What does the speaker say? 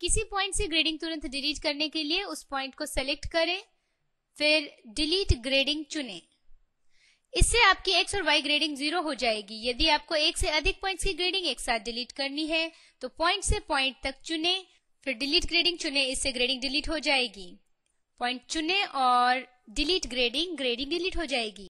किसी पॉइंट से ग्रेडिंग तुरंत डिलीट करने के लिए उस पॉइंट को सेलेक्ट करें फिर डिलीट ग्रेडिंग चुनें इससे आपकी एक्स और वाई ग्रेडिंग जीरो हो जाएगी यदि आपको एक से अधिक पॉइंट्स की ग्रेडिंग एक साथ डिलीट करनी है तो पॉइंट से पॉइंट तक चुने फिर डिलीट ग्रेडिंग चुने इससे ग्रेडिंग डिलीट हो जाएगी पॉइंट चुने और डिलीट ग्रेडिंग ग्रेडिंग डिलीट हो जाएगी